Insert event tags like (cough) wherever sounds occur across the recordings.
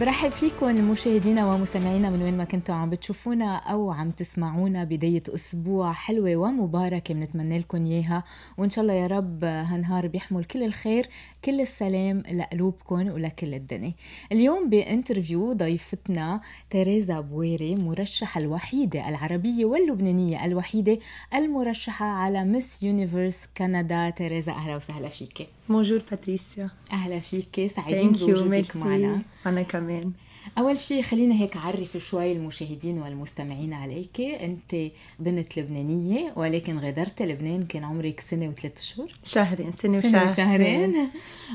برحب فيكم مشاهدينا ومستمعينا من وين ما كنتوا عم بتشوفونا او عم تسمعونا بدايه اسبوع حلوه ومباركه بنتمنى لكم اياها وان شاء الله يا رب هالنهار بيحمل كل الخير كل السلام لقلوبكم ولكل الدنيا اليوم بانترفيو ضيفتنا تيريزا بويري مرشحة الوحيدة العربية واللبنانية الوحيدة المرشحة على مس يونيفرس كندا تيريزا أهلا وسهلا فيك بونجور باتريسيا أهلا فيك سعيدين بوجودك معنا أنا كمان أول شيء خلينا هيك عرف شوي المشاهدين والمستمعين عليك أنت بنت لبنانية ولكن غادرت لبنان كان عمرك سنة وثلاث شهور شهرين سنة وشهرين سنة وشهرين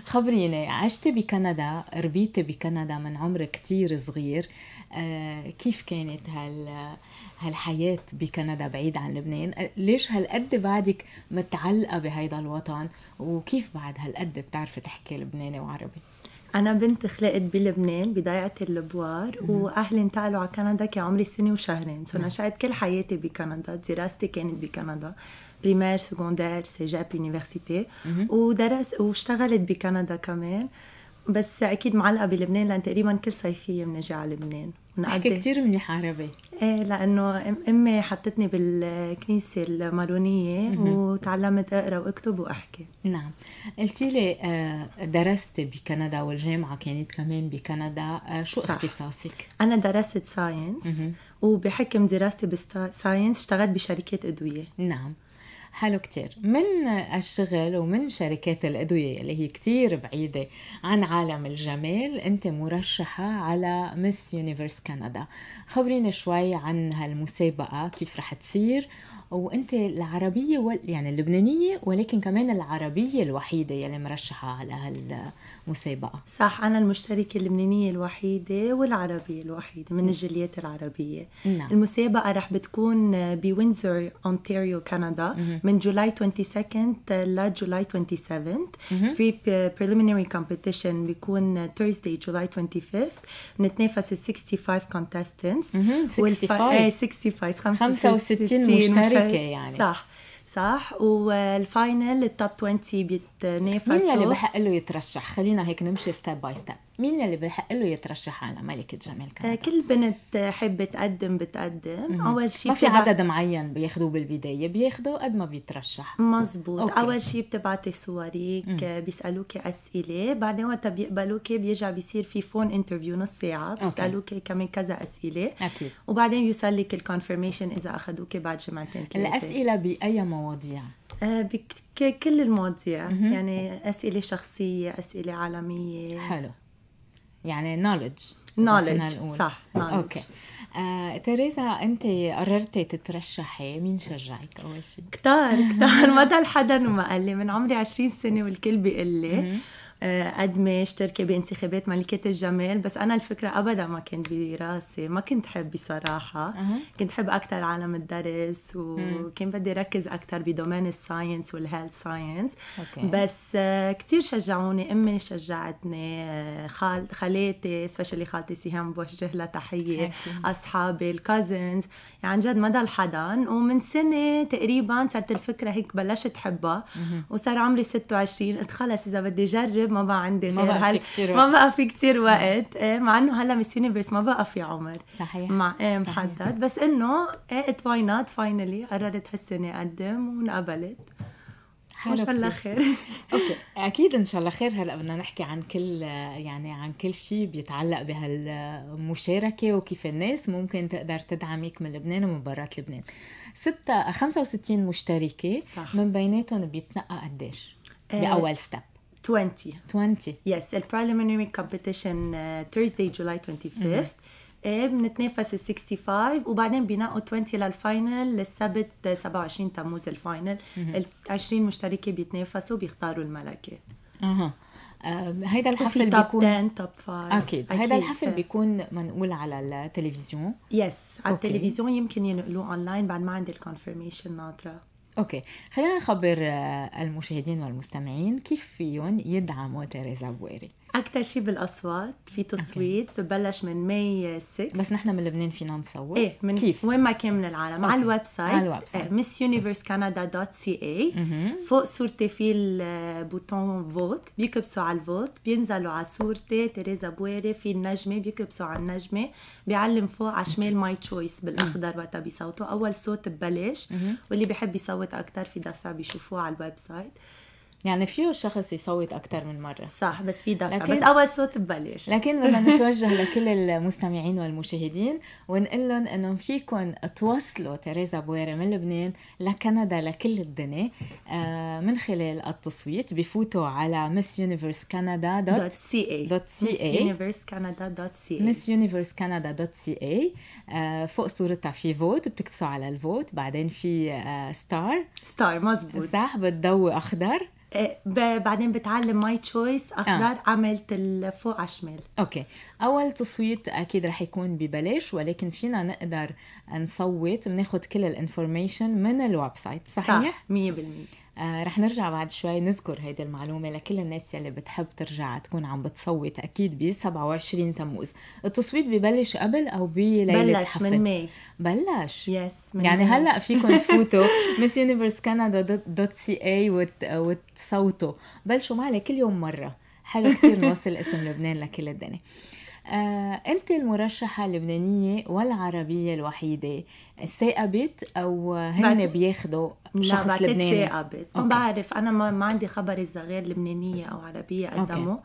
خبريني عشتي بكندا ربيتي بكندا من عمر كتير صغير آه كيف كانت هال هالحياة بكندا بعيد عن لبنان آه، ليش هالقد بعدك متعلقة بهيدا الوطن وكيف بعد هالقد بتعرفي تحكي لبناني وعربي أنا بنت خلقت بلبنان بضيعة اللبوار وأهلي انتقلوا على كندا كان عمري سنة وشهرين سو نشأت كل حياتي بكندا دراستي كانت بكندا بريمير سكوندير سيجاب يونيفرسيتي ودرس واشتغلت بكندا كمان بس أكيد معلقة بلبنان لأن تقريبا كل صيفية بنجي على لبنان حكي كتير منيح عربي ايه لانه امي حطتني بالكنيسه المارونيه وتعلمت اقرا واكتب واحكي نعم قلتي لي آه، درستي بكندا والجامعه كانت كمان بكندا آه، شو صح. اختصاصك انا درست ساينس وبحكم دراستي بالساينس اشتغلت بشركات ادويه نعم حلو كتير من الشغل ومن شركات الأدوية اللي هي كتير بعيدة عن عالم الجمال أنت مرشحة على ميس يونيفرس كندا خبريني شوي عن هالمسابقة كيف رح تصير وانت العربيه وال... يعني اللبنانيه ولكن كمان العربيه الوحيده يلي مرشحه على هالمسابقه صح انا المشتركه اللبنانيه الوحيده والعربيه الوحيده من الجاليات العربيه نعم. المسابقه رح بتكون بوينزر اونتاريو كندا من جولاي 22 ل جولاي 27 في preliminary competition بيكون Thursday جولاي 25 بنتنافس ال 65 contestants 65 والف... 65 65 آه، مشترك اوكي يعني صح صح والفاينل التوب 20 بيتنافسوا مين اللي بحق له يترشح خلينا هيك نمشي ستيب باي ستيب مين اللي بحق له يترشح على ملكة جمال كندا؟ آه، كل بنت حابة تقدم بتقدم، أول شيء ما في عدد معين بياخذوه بالبداية، بياخذوا قد ما بيترشح مزبوط، أوكي. أول شيء بتبعتي صوريك آه، بيسألوك أسئلة، بعدين وقت بيقبلوك بيرجع بيصير في فون انترفيو نص ساعة، بيسألوك كمان كذا أسئلة أكيد وبعدين بيوصل لك الكونفرميشن إذا أخذوك بعد جمعتين ثلاثة الأسئلة بأي مواضيع؟ آه، بكل المواضيع يعني أسئلة شخصية أسئلة عالمية حلو يعني نولج نولج صح نولج اوكي آه، تيريزا انت قررتي تترشحي مين شجعك اول شيء كتار كتار (laughs) ما ضل حدا وما قال لي من عمري 20 سنه والكل بيقول لي آه، قد ما اشتركي بانتخابات ملكة الجمال بس أنا الفكرة أبدا ما كانت براسي ما كنت حب بصراحة كنت حب أكثر عالم الدرس وكان بدي ركز أكثر بدومين الساينس والهيلث ساينس بس آه، كثير شجعوني أمي شجعتني آه، خال خالاتي سبيشلي خالتي سهام بوجه لها تحية أصحابي الكازنز يعني عن جد مدى حدا ومن سنة تقريبا صارت الفكرة هيك بلشت حبها وصار عمري 26 قلت خلص إذا بدي اجرب كتير ما بقى عندي غير ما بقى في كتير وقت. ما بقى في كتير وقت مع انه هلا ميس يونيفرس ما بقى في عمر صحيح مع ايه محدد صحيح. بس انه ايه واي نوت فاينلي قررت هالسنه اقدم وانقبلت ان شاء الله خير (laughs) اوكي اكيد ان شاء الله خير هلا بدنا نحكي عن كل يعني عن كل شيء بيتعلق بهالمشاركه وكيف الناس ممكن تقدر تدعمك من لبنان ومن برات لبنان ستة 65 مشتركة صح. من بيناتهم بيتنقى قديش؟ إيه، بأول ستيب 20 20 يس البريليمينري كومبيتيشن ثيرزداي جولاي 25 بنتنافس ال 65 وبعدين بينقوا 20 للفاينل للسبت 27 آه، تموز الفاينل mm-hmm. ال 20 مشتركه بيتنافسوا بيختاروا الملكه اها آه، هيدا الحفل بيكون توب 10 اكيد هيدا الحفل بيكون منقول على التلفزيون يس على التلفزيون يمكن ينقلوه اونلاين بعد ما عندي الكونفرميشن ناطره اوكي خلينا نخبر آه، المشاهدين والمستمعين كيف فيهم يدعموا تيريزا بويري اكثر شيء بالاصوات في تصويت okay. ببلش من ماي 6 بس نحن من لبنان فينا نصوت ايه من كيف وين ما كان من العالم okay. على الويب سايت على الويب إيه، سايت مس يونيفرس كندا دوت سي اي فوق صورتي في البوتون آه، فوت بيكبسوا على الفوت بينزلوا على صورتي تيريزا بويري في النجمه بيكبسوا على النجمه بيعلم فوق على شمال ماي تشويس بالاخضر وقتها بيصوتوا اول صوت ببلاش واللي بحب يصوت اكثر في دفع بيشوفوه على الويب سايت يعني فيه الشخص يصوت أكثر من مرة صح بس في دفع لكن... بس أول صوت ببلش لكن بدنا (laughs) نتوجه لكل المستمعين والمشاهدين ونقول لهم إنه فيكم توصلوا تيريزا بويرة من لبنان لكندا لكل الدنيا آه، من خلال التصويت بفوتوا على مس يونيفرس كندا دوت سي اي دوت سي اي يونيفرس كندا دوت سي اي مس يونيفرس كندا دوت سي اي فوق صورتها في فوت بتكبسوا على الفوت بعدين في ستار آه، ستار مزبوط صح بتضوي أخضر بعدين بتعلم ماي تشويس اخضر آه. عملت الفوق على الشمال اوكي اول تصويت اكيد رح يكون ببلاش ولكن فينا نقدر نصوت بناخذ كل الانفورميشن من الويب سايت صحيح صح 100% آه رح نرجع بعد شوي نذكر هيدي المعلومة لكل الناس يلي بتحب ترجع تكون عم بتصوت أكيد ب 27 تموز التصويت ببلش قبل أو بليلة بلش الحفل. من ماي بلش يس من يعني ماي. هلأ فيكم (laughs) تفوتوا ميس يونيفرس كندا دوت سي اي وتصوتوا بلشوا معي كل يوم مرة حلو كتير نوصل اسم لبنان لكل الدنيا آه، انت المرشحه اللبنانيه والعربيه الوحيده ثائبت او هن بياخذوا شخص لبناني ثاقبت ما بعرف انا ما, ما عندي خبر اذا غير لبنانيه او عربيه قدموا أوكي.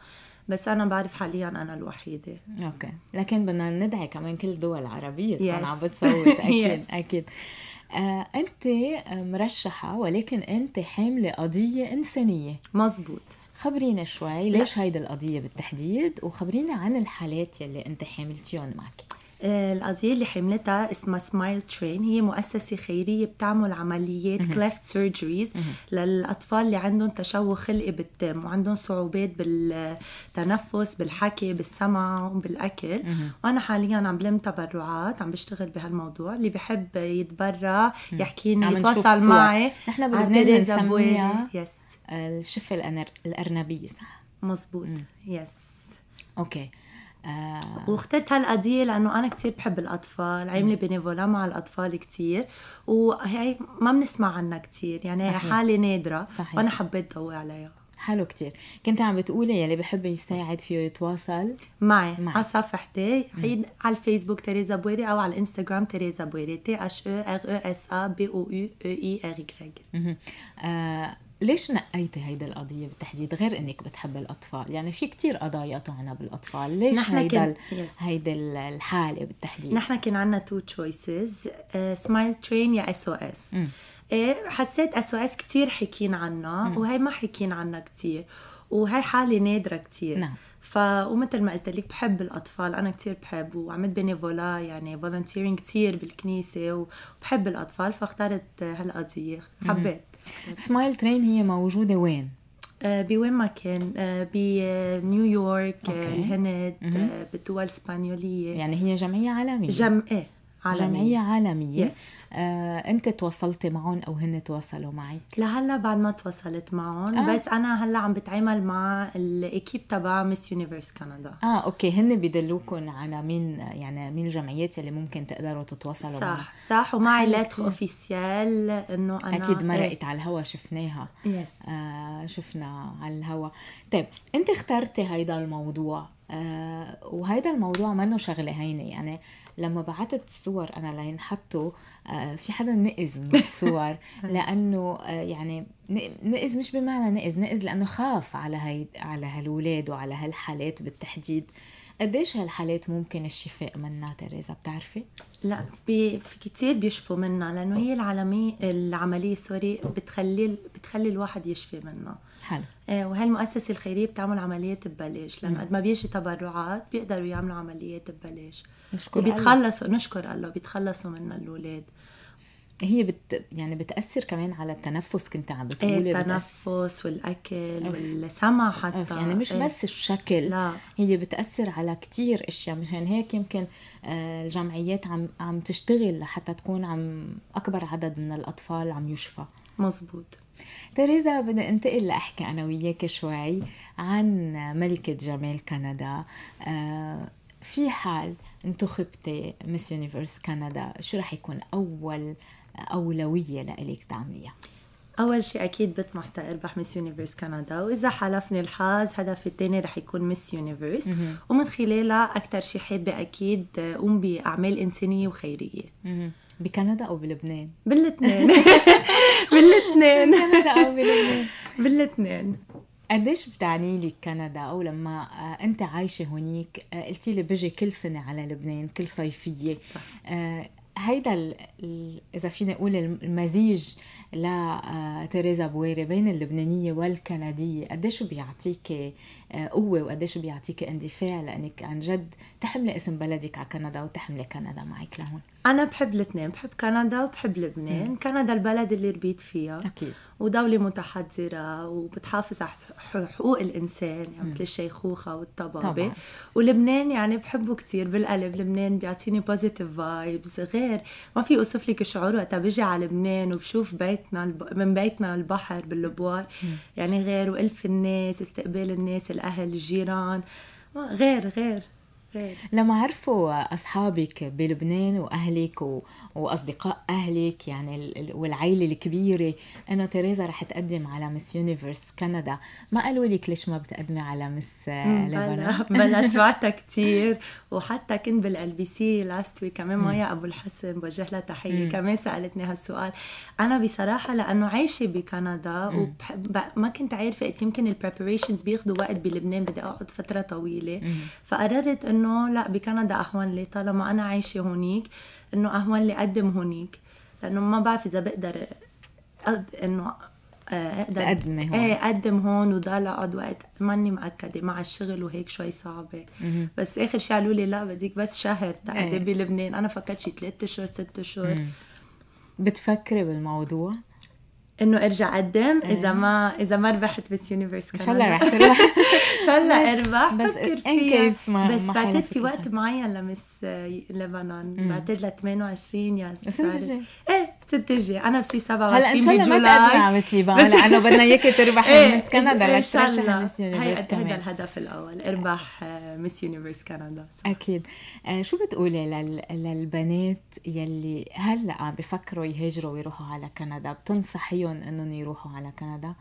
بس انا بعرف حاليا انا الوحيده اوكي لكن بدنا ندعي كمان كل الدول العربيه طبعا yes. عم بتصوت (laughs) اكيد yes. اكيد آه، انت مرشحه ولكن انت حامله قضيه انسانيه مزبوط خبرينا شوي ليش هيدي القضيه بالتحديد وخبرينا عن الحالات يلي انت حاملتيهم معك آه، القضيه اللي حملتها اسمها سمايل ترين هي مؤسسه خيريه بتعمل عمليات كليفت سيرجريز للاطفال اللي عندهم تشوه خلقي بالدم وعندهم صعوبات بالتنفس بالحكي بالسمع بالاكل وانا حاليا عم بلم تبرعات عم بشتغل بهالموضوع اللي بحب يتبرع يحكيني يتواصل معي نحن بلبنان بنسميها يس الشفه الارنبيه صح مزبوط يس اوكي آه. واخترت هالقضية لأنه أنا كتير بحب الأطفال عاملة بنيفولا مع الأطفال كتير وهي ما بنسمع عنها كتير يعني صحيح. حالة نادرة صحيح. وأنا حبيت ضوي عليها حلو كتير كنت عم بتقولي يلي بحب يساعد فيه يتواصل معي, معي. على صفحتي عيد على الفيسبوك تيريزا بويري او على الانستغرام تيريزا بويري تي اش او ار او اس ا بي او يو اي ار ليش نقيتي هيدا القضيه بالتحديد غير انك بتحب الاطفال يعني في كتير قضايا تعنى بالاطفال ليش نحن هيدا كن... yes. هيدا الحاله بالتحديد نحن كان عندنا تو تشويسز سمايل ترين يا اس او اس حسيت اس او اس كثير حكين عنها وهي ما حكين عنها كثير وهي حاله نادره كثير نعم ف ومثل ما قلت لك بحب الاطفال انا كثير بحب وعملت بينيفولا يعني فولنتيرينج كثير بالكنيسه وبحب الاطفال فاخترت هالقضيه حبيت سمايل ترين هي موجوده وين آه، بوين ما كان آه، بنيويورك الهند آه، بالدول الاسبانيوليه يعني هي جمعيه عالميه جم ايه عالمية جمعية عالمية yes. آه، انت تواصلتي معهم او هن تواصلوا معك لهلا بعد ما تواصلت معهم آه. بس انا هلا عم بتعامل مع الاكيب تبع ميس يونيفرس كندا اه اوكي هن بيدلوكم على مين يعني مين الجمعيات اللي ممكن تقدروا تتواصلوا صح معها. صح ومعي لاتر اوفيسيال انه انا اكيد مرقت إيه. على الهوا شفناها يس yes. آه شفنا على الهوا طيب انت اخترتي هيدا الموضوع آه، وهيدا الموضوع منه شغلة هينة يعني لما بعثت الصور أنا لينحطوا آه، في حدا نقز من الصور (laughs) (laughs) لأنه آه، يعني نقز مش بمعنى نقز نقز لأنه خاف على هي على هالولاد وعلى هالحالات بالتحديد قديش هالحالات ممكن الشفاء منها تريزا بتعرفي؟ لا بي في كتير بيشفوا منها لانه هي العالمية العمليه سوري بتخلي بتخلي الواحد يشفي منها حلو آه، وهي المؤسسة الخيرية بتعمل عمليات ببلاش لأنه قد ما بيجي تبرعات بيقدروا يعملوا عمليات ببلاش نشكر وبيتخلصوا الله. نشكر الله بيتخلصوا منها الأولاد هي بت يعني بتاثر كمان على التنفس كنت عم إيه، بتقولي ايه التنفس والاكل أوف. والسمع حتى أوف. يعني مش ايه. بس الشكل لا. هي بتاثر على كتير اشياء مشان هيك يمكن آه، الجمعيات عم عم تشتغل لحتى تكون عم اكبر عدد من الاطفال عم يشفى مزبوط تريزا بدي انتقل لاحكي انا وياك شوي عن ملكه جمال كندا آه، في حال انتخبتي ميس يونيفرس كندا شو رح يكون اول أولوية لإلك تعمليها؟ أول شيء أكيد بطمح تربح ميس يونيفرس كندا وإذا حالفني الحظ هدفي الثاني رح يكون ميس يونيفرس ومن خلالها أكثر شيء حابة أكيد قوم بأعمال إنسانية وخيرية بكندا أو بلبنان؟ بالاثنين (laughs) بالاثنين بكندا أو بلبنان بالاثنين قديش بتعني لك كندا او لما آه، انت عايشه هونيك آه، قلتي لي بجي كل سنه على لبنان كل صيفيه صح. آه، هيدا اذا فينا نقول المزيج لتيريزا آه، بويري بين اللبنانيه والكنديه قديش بيعطيك آه، قوه وقديش بيعطيك اندفاع لانك عن جد تحملي اسم بلدك على كندا وتحملي كندا معك لهون انا بحب الاثنين بحب كندا وبحب لبنان مم. كندا البلد اللي ربيت فيها اكيد ودوله متحضره وبتحافظ على حقوق الانسان يعني مثل الشيخوخه والطبابه طبعا. ولبنان يعني بحبه كثير بالقلب لبنان بيعطيني بوزيتيف فايبس غير ما في اوصف لك الشعور وقتها بجي على لبنان وبشوف بيتنا الب... من بيتنا البحر باللبوار يعني غير والف الناس استقبال الناس الاهل الجيران غير غير إيه. لما عرفوا اصحابك بلبنان واهلك و... واصدقاء اهلك يعني ال... والعيله الكبيره انه تيريزا رح تقدم على مس يونيفرس كندا ما قالوا لك ليش ما بتقدمي على آه، مس لبنان (laughs) بلا (laughs) سمعتها كثير وحتى كنت بالال بي سي لاست ويك كمان مايا ابو الحسن بوجه لها تحيه كمان سالتني هالسؤال انا بصراحه لانه عايشه بكندا وما كنت عارفه يمكن البريبريشنز بياخذوا وقت بلبنان بدي اقعد فتره طويله فقررت انه انه لا بكندا اهون لي طالما انا عايشه هونيك انه اهون لي اقدم هونيك لانه ما بعرف اذا بقدر أد... انه آه، اقدر تقدمي هون ايه اقدم هون وضل اقعد وقت ماني مأكده مع الشغل وهيك شوي صعبه بس اخر شيء قالوا لي لا بديك بس شهر تقعدي إيه. بلبنان انا فكرت شي ثلاث اشهر ست اشهر بتفكري بالموضوع؟ انه ارجع اقدم اذا إيه. ما اذا ما ربحت بس يونيفرس ان شاء الله رح تربح (laughs) ان شاء الله (laughs) اربح بس كيس ما بس بعتت في وقت معين لمس آه، لبنان بعتت ل 28 يا السنه ايه تتجي انا بسي 27 هلا ان شاء الله ما تقدمي مس ليبان لانه بدنا اياك تربحي (laughs) إيه، مس كندا لك ترشحي مس يونيفرس هذا إيه الهدف الاول اربح آه، مس يونيفرس كندا اكيد آه، شو بتقولي للبنات يلي هلا عم بفكروا يهاجروا ويروحوا على كندا بتنصحيهم انهم يروحوا على كندا؟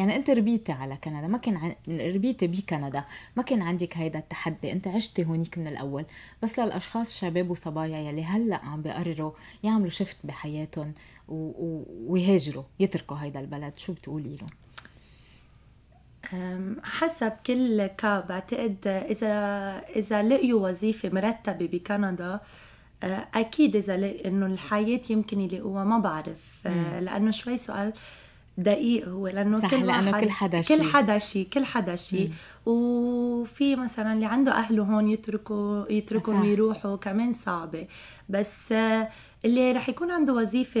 يعني انت ربيتي على كندا ما كان عن... ربيتي بكندا ما كان عندك هيدا التحدي انت عشتي هونيك من الاول بس للاشخاص شباب وصبايا يلي هلا عم بقرروا يعملوا شفت بحياتهم و... و... ويهاجروا يتركوا هيدا البلد شو بتقولي لهم حسب كل كاب بعتقد اذا اذا لقيوا وظيفه مرتبه بكندا اكيد اذا لقوا انه الحياه يمكن يلاقوها ما بعرف لانه شوي سؤال دقيق هو لانه صح كل لانه كل حدا شيء كل حدا شيء كل حدا شيء وفي مثلا اللي عنده اهله هون يتركوا يتركهم يروحوا كمان صعبه بس اللي رح يكون عنده وظيفة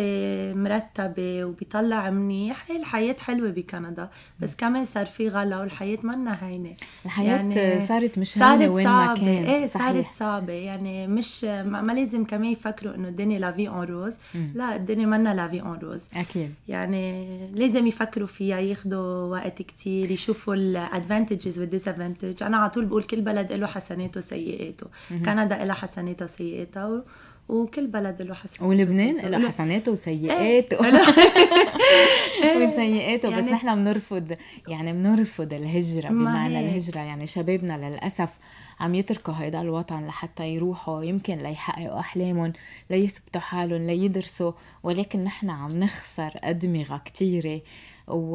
مرتبة وبيطلع منيح الحياة حلوة بكندا بس كمان صار في غلا والحياة ما هينة الحياة يعني صارت مش هينة وين ما كان ايه صارت صعبة يعني مش ما, لازم كمان يفكروا انه الدنيا لافي اون روز م. لا الدنيا منا لافي اون روز اكيد يعني لازم يفكروا فيها ياخذوا وقت كتير يشوفوا الادفانتجز والديسادفانتج انا على طول بقول كل بلد له حسناته وسيئاته كندا لها حسناتها وسيئاتها وكل بلد له حسناته ولبنان له حسناته وسيئاته إيه. (laughs) (laughs) إيه. وسيئاته يعني بس نحن بنرفض يعني بنرفض الهجره بمعنى الهجره يعني شبابنا للاسف عم يتركوا هيدا الوطن لحتى يروحوا يمكن ليحققوا احلامهم ليثبتوا حالهم ليدرسوا ولكن نحن عم نخسر ادمغه كثيره و...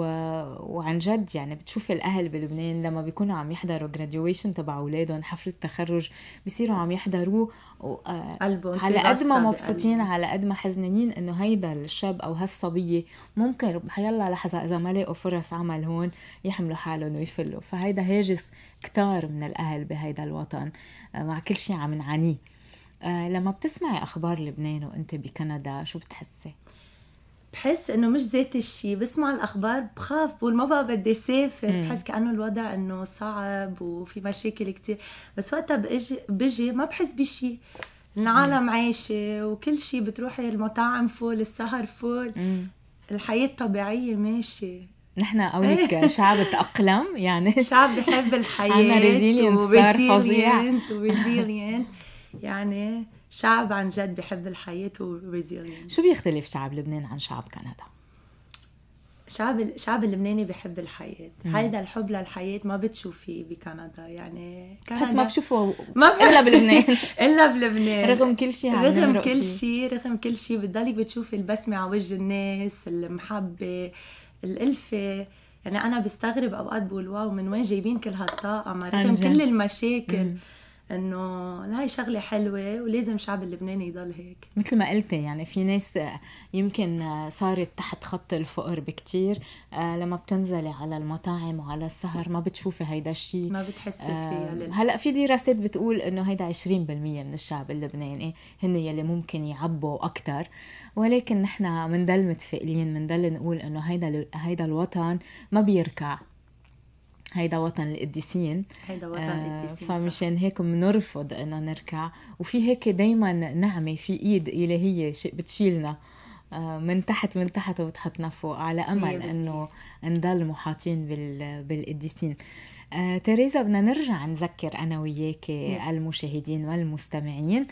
وعن جد يعني بتشوفي الاهل بلبنان لما بيكونوا عم يحضروا graduation تبع اولادهم حفله تخرج بيصيروا عم يحضروه و... آه، على قد ما مبسوطين على قد ما حزنانين انه هيدا الشاب او هالصبيه ممكن حيلا لحظه اذا ما لاقوا فرص عمل هون يحملوا حالهم ويفلوا فهيدا هاجس كتار من الاهل بهيدا الوطن آه، مع كل شيء عم نعانيه آه، لما بتسمعي اخبار لبنان وانت بكندا شو بتحسي بحس انه مش ذات الشيء بسمع الاخبار بخاف بقول ما بقى بدي سافر بحس كانه الوضع انه صعب وفي مشاكل كتير بس وقتها بجي, بجي ما بحس بشيء العالم عايشة وكل شيء بتروحي المطاعم فول السهر فول مم. الحياة الطبيعية ماشية نحن قولك إيه. شعب تأقلم يعني (laughs) شعب بحب (laughs) الحياة عنا ريزيلينت فظيع (laughs) يعني شعب عن جد بحب الحياة وريزيلينت شو بيختلف شعب لبنان عن شعب كندا؟ شعب الشعب اللبناني بحب الحياة هيدا الحب للحياة ما بتشوفيه بكندا يعني كندا بحس (laughs) ما بشوفه ما بح... إلا بلبنان (laughs) إلا بلبنان رغم كل شيء رغم كل شيء رغم كل شيء بتضلك بتشوفي البسمة على وجه الناس المحبة الألفة يعني أنا بستغرب أوقات بقول واو من وين جايبين كل هالطاقة رغم كل المشاكل مم. انه هاي شغله حلوه ولازم الشعب اللبناني يضل هيك مثل ما قلتي يعني في ناس يمكن صارت تحت خط الفقر بكتير آه، لما بتنزلي على المطاعم وعلى السهر ما بتشوفي هيدا الشيء ما بتحسي آه، فيه هلا في دراسات بتقول انه هيدا 20% من الشعب اللبناني هن يلي ممكن يعبوا اكثر ولكن نحن بنضل متفائلين بنضل نقول انه هيدا هيدا الوطن ما بيركع هيدا وطن القديسين هيدا وطن آه، القديسين فمشان هيك بنرفض انه نركع وفي هيك دايما نعمه في ايد الهيه بتشيلنا آه، من تحت من تحت وبتحطنا فوق على امل انه نضل محاطين بالقديسين تريزا آه، تيريزا بدنا نرجع نذكر انا وياك المشاهدين والمستمعين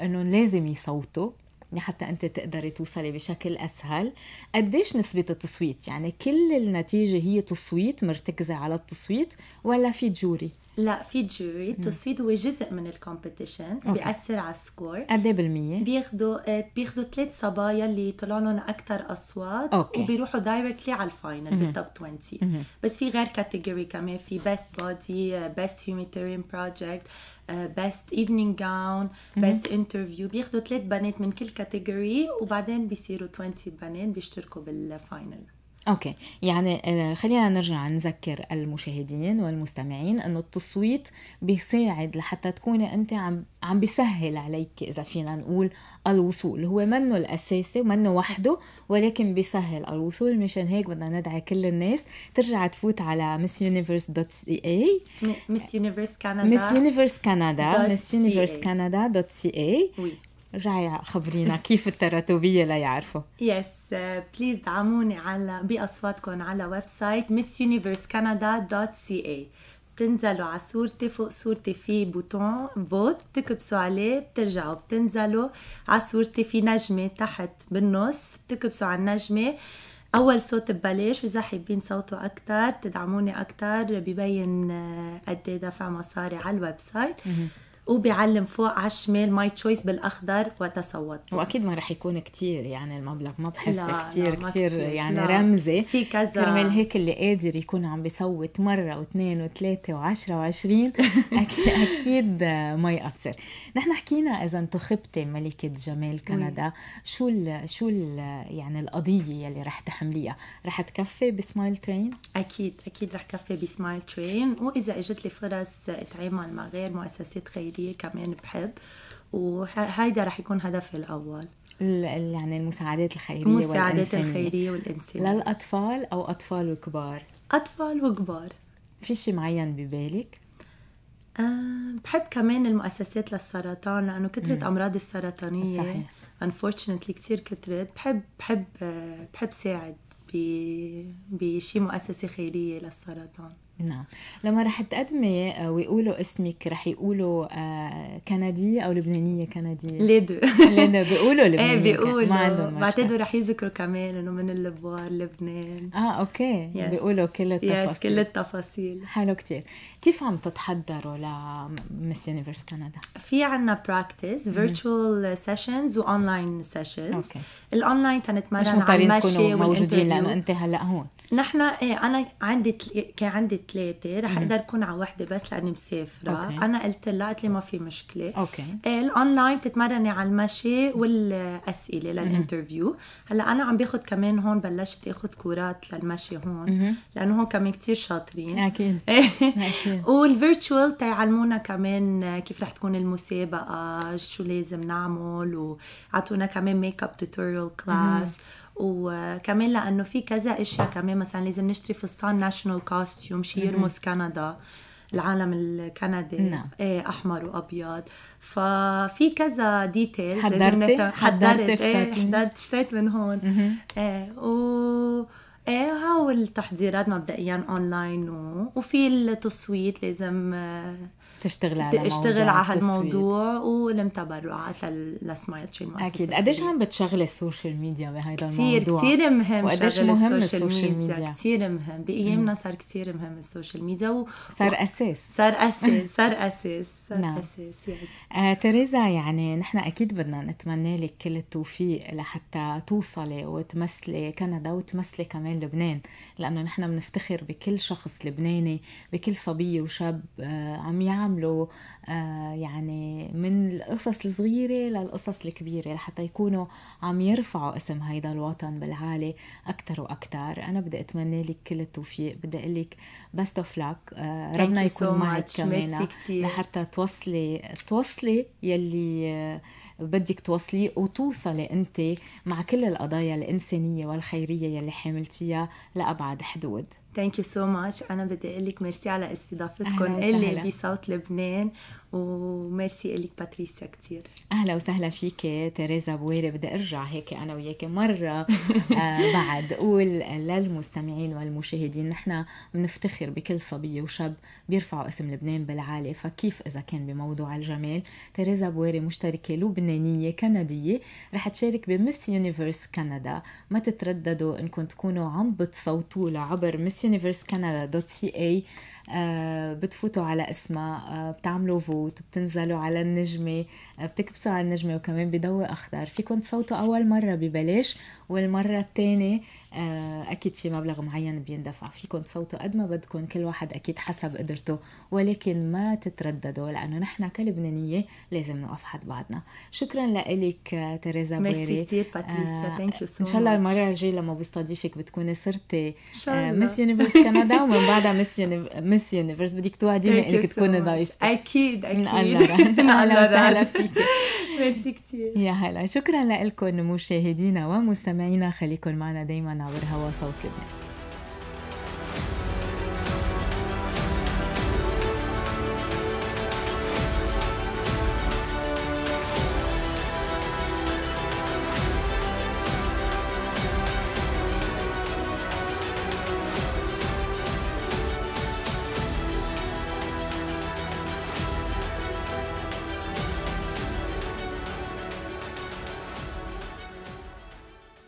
انه لازم يصوتوا يعني حتى انت تقدري توصلي بشكل اسهل قديش نسبه التصويت يعني كل النتيجه هي تصويت مرتكزه على التصويت ولا في جوري لا في جوري التصويت هو جزء من الكومبيتيشن بيأثر على السكور قد ايه بالمية؟ بياخدوا آه، بياخدوا ثلاث صبايا اللي طلع لهم أكثر أصوات أوكي. وبيروحوا دايركتلي على الفاينل بالتوب 20 بس في غير كاتيجوري كمان في بيست بودي بيست هيوميتيريان بروجكت بيست ايفنينج جاون بيست انترفيو بياخدوا ثلاث بنات من كل كاتيجوري وبعدين بيصيروا 20 بنات بيشتركوا بالفاينل اوكي يعني آه، خلينا نرجع نذكر المشاهدين والمستمعين انه التصويت بيساعد لحتى تكون انت عم عم بيسهل عليك اذا فينا نقول الوصول هو منه الاساسي ومنه وحده ولكن بيسهل الوصول مشان هيك بدنا ندعي كل الناس ترجع تفوت على missuniverse.ca ميس يونيفرس كندا canada يونيفرس كندا ميس يونيفرس كندا دوت سي اي رجعي خبرينا كيف التراتوبيه لا يعرفوا يس بليز دعموني على باصواتكم على ويب سايت مس يونيفرس كندا دوت سي اي بتنزلوا على صورتي فوق صورتي في بوتون فوت بتكبسوا عليه بترجعوا بتنزلوا على صورتي في نجمه تحت بالنص بتكبسوا على النجمه اول صوت ببلاش واذا حابين صوتوا اكثر تدعموني اكثر ببين آه، قد إيه دفع مصاري على الويب سايت وبيعلم فوق على الشمال ماي تشويس بالاخضر وتصوت واكيد ما رح يكون كتير يعني المبلغ ما بحس كتير كتير, كتير يعني لا. رمزي في كذا كرمال هيك اللي قادر يكون عم بيصوت مره واثنين وثلاثه وعشرة وعشرين (laughs) اكيد اكيد ما يقصر نحن حكينا اذا انتخبتي خبتي ملكه جمال كندا شو الـ شو الـ يعني القضيه يلي رح تحمليها رح تكفي بسمايل ترين اكيد اكيد رح كفي بسمايل ترين واذا اجت لي فرص اتعامل مع غير مؤسسات خيريه لي كمان بحب وهيدا رح يكون هدفي الأول يعني المساعدات الخيرية المساعدات الخيرية والإنسانية للأطفال أو أطفال وكبار أطفال وكبار في شيء معين ببالك؟ أه بحب كمان المؤسسات للسرطان لأنه كثرة أمراض السرطانية صحيح unfortunately كثير كثرت بحب بحب بحب ساعد بشي مؤسسة خيرية للسرطان نعم لما رح تقدمي آه، ويقولوا اسمك رح يقولوا آه، كندية أو لبنانية كندية ليدو ليدو بيقولوا (laughs) إيه، لبنانية ايه بيقولوا ما عندهم بعتقدوا رح يذكروا كمان إنه من اللبوار لبنان اه أوكي يس. بيقولوا كل التفاصيل يس كل التفاصيل حلو كتير كيف عم تتحضروا لمس يونيفرس كندا؟ في عنا براكتس فيرتشوال سيشنز وأونلاين سيشنز أوكي الأونلاين تنتمرن على المشي مضطرين تكونوا موجودين لأنه أنت هلا هون نحن ايه انا عندي كان عندي ثلاثه رح اقدر اكون على وحده بس لاني مسافره أوكي. انا قلت لها قالت لي ما في مشكله اوكي إيه، الاونلاين بتتمرني على المشي والاسئله للانترفيو هلا انا عم باخذ كمان هون بلشت اخذ كورات للمشي هون لانه هون كمان كثير شاطرين اكيد (laughs) إيه. اكيد والفيرتشوال تعلمونا كمان كيف رح تكون المسابقه شو لازم نعمل وعطونا كمان ميك اب توتوريال كلاس وكمان لانه في كذا اشياء نعم. كمان مثلا لازم نشتري فستان ناشونال كوستيوم شي يرمز كندا العالم الكندي نعم. ايه احمر وابيض ففي كذا ديتيلز حضرتي حضرت حضرت, ايه حضرت اشتريت من هون ايه و ايه هاو التحضيرات مبدئيا اونلاين و... وفي التصويت لازم آه، تشتغل على اشتغل على هالموضوع ولم تبرعات لسمايل تري اكيد قديش عم بتشغلي السوشيال ميديا بهذا كتير الموضوع كثير كثير مهم وقديش مهم السوشيال ميديا, ميديا. كثير مهم بايامنا صار كثير مهم السوشيال ميديا و... صار اساس صار اساس صار اساس صار نعم. أساس يس. آه، تريزا يعني نحن أكيد بدنا نتمنى لك كل التوفيق لحتى توصلي وتمثلي كندا وتمثلي كمان لبنان لأنه نحن بنفتخر بكل شخص لبناني بكل صبية وشاب آه، عم يعملوا آه، يعني من القصص الصغيرة للقصص الكبيرة لحتى يكونوا عم يرفعوا اسم هيدا الوطن بالعالي أكثر وأكثر أنا بدي أتمنى لك كل التوفيق بدي أقول لك بست اوف لك ربنا يكون so معك كمان لحتى توصلي توصلي يلي بدك توصلي وتوصلي انت مع كل القضايا الانسانيه والخيريه يلي حاملتيها لابعد حدود ثانك يو سو ماتش انا بدي اقول لك ميرسي على استضافتكم اللي بصوت لبنان وميرسي إلك باتريسيا كثير أهلا وسهلا فيك تيريزا بويري بدي أرجع هيك أنا وياك مرة (laughs) آه، بعد قول للمستمعين والمشاهدين نحن بنفتخر بكل صبية وشاب بيرفعوا اسم لبنان بالعالي فكيف إذا كان بموضوع الجمال تيريزا بويري مشتركة لبنانية كندية رح تشارك بمس يونيفرس كندا ما تترددوا إنكم تكونوا عم بتصوتوا لعبر دوت سي اي آه، بتفوتوا على اسمها آه، بتعملوا فوت بتنزلوا على النجمة آه، بتكبسوا على النجمة وكمان بضوء أخضر فيكم تصوتوا أول مرة ببلاش والمرة الثانية آه، اكيد في مبلغ معين بيندفع فيكم تصوتوا قد ما بدكم كل واحد اكيد حسب قدرته ولكن ما تترددوا لانه نحن كلبنانيه لازم نوقف حد بعضنا شكرا لك تريزا بيري ميرسي كثير باتريسيا ثانك يو سو ان شاء الله المره الجايه لما بستضيفك بتكوني صرتي مس يونيفرس كندا ومن بعدها مس مس يونيفرس بدك توعديني انك تكوني ضيفتي اكيد اكيد (laughs) اهلا وسهلا فيك ميرسي كثير يا هلا شكرا لكم مشاهدينا ومستمعينا خليكم معنا دايما عبر هوا صوت لبنان